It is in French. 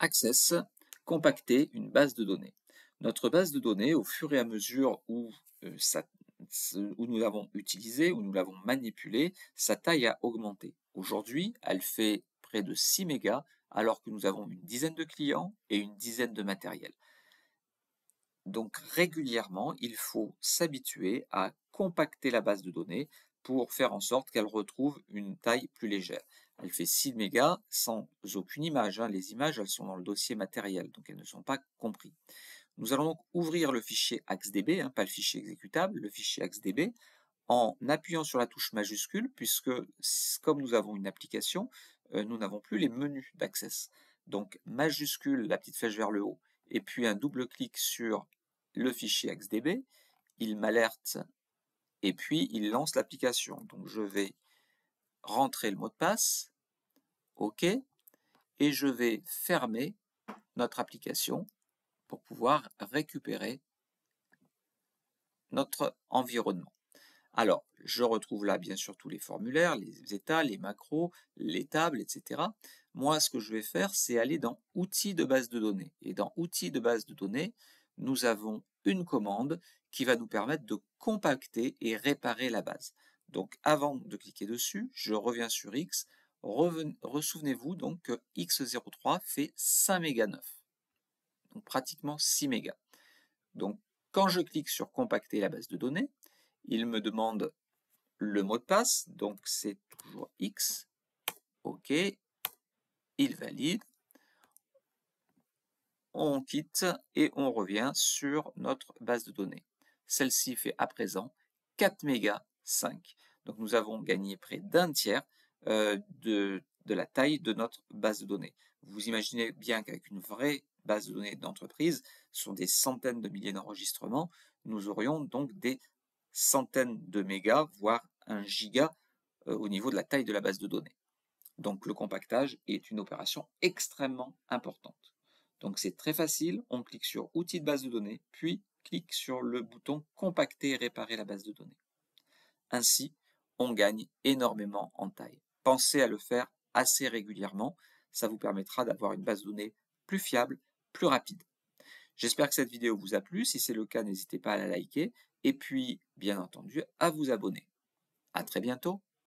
Access compacter une base de données. Notre base de données, au fur et à mesure euh, où, nous l'avons utilisée, où nous l'avons manipulée, sa taille a augmenté. Aujourd'hui, elle fait près de 6 mégas, alors que nous avons une dizaine de clients et une dizaine de matériels. Donc régulièrement, il faut s'habituer à compacter la base de données, pour faire en sorte qu'elle retrouve une taille plus légère. Elle fait 6 mégas sans aucune image. Hein. Les images, elles sont dans le dossier matériel, donc elles ne sont pas comprises. Nous allons donc ouvrir le fichier AxDB, hein, pas le fichier exécutable, le fichier AxDB, en appuyant sur la touche majuscule, puisque comme nous avons une application, euh, nous n'avons plus les menus d'accès. Donc majuscule, la petite flèche vers le haut, et puis un double clic sur le fichier AxDB. Il m'alerte et puis il lance l'application. Donc je vais rentrer le mot de passe, OK, et je vais fermer notre application pour pouvoir récupérer notre environnement. Alors, je retrouve là bien sûr tous les formulaires, les états, les macros, les tables, etc. Moi, ce que je vais faire, c'est aller dans Outils de base de données. Et dans Outils de base de données, nous avons une commande qui va nous permettre de compacter et réparer la base. Donc avant de cliquer dessus, je reviens sur X. Ressouvenez-vous donc que X03 fait 5 méga 9. Donc pratiquement 6 mégas. Donc quand je clique sur compacter la base de données, il me demande le mot de passe. Donc c'est toujours X. OK. Il valide on quitte et on revient sur notre base de données. Celle-ci fait à présent 4 mégas 5. Donc nous avons gagné près d'un tiers euh, de, la taille de notre base de données. Vous imaginez bien qu'avec une vraie base de données d'entreprise, sur des centaines de milliers d'enregistrements, nous aurions donc des centaines de mégas, voire un giga euh, au niveau de la taille de la base de données. Donc le compactage est une opération extrêmement importante. Donc c'est très facile, on clique sur Outils de base de données, puis clique sur le bouton Compacter et réparer la base de données. Ainsi, on gagne énormément en taille. Pensez à le faire assez régulièrement, ça vous permettra d'avoir une base de données plus fiable, plus rapide. J'espère que cette vidéo vous a plu, si c'est le cas n'hésitez pas à la liker et puis bien entendu à vous abonner. À très bientôt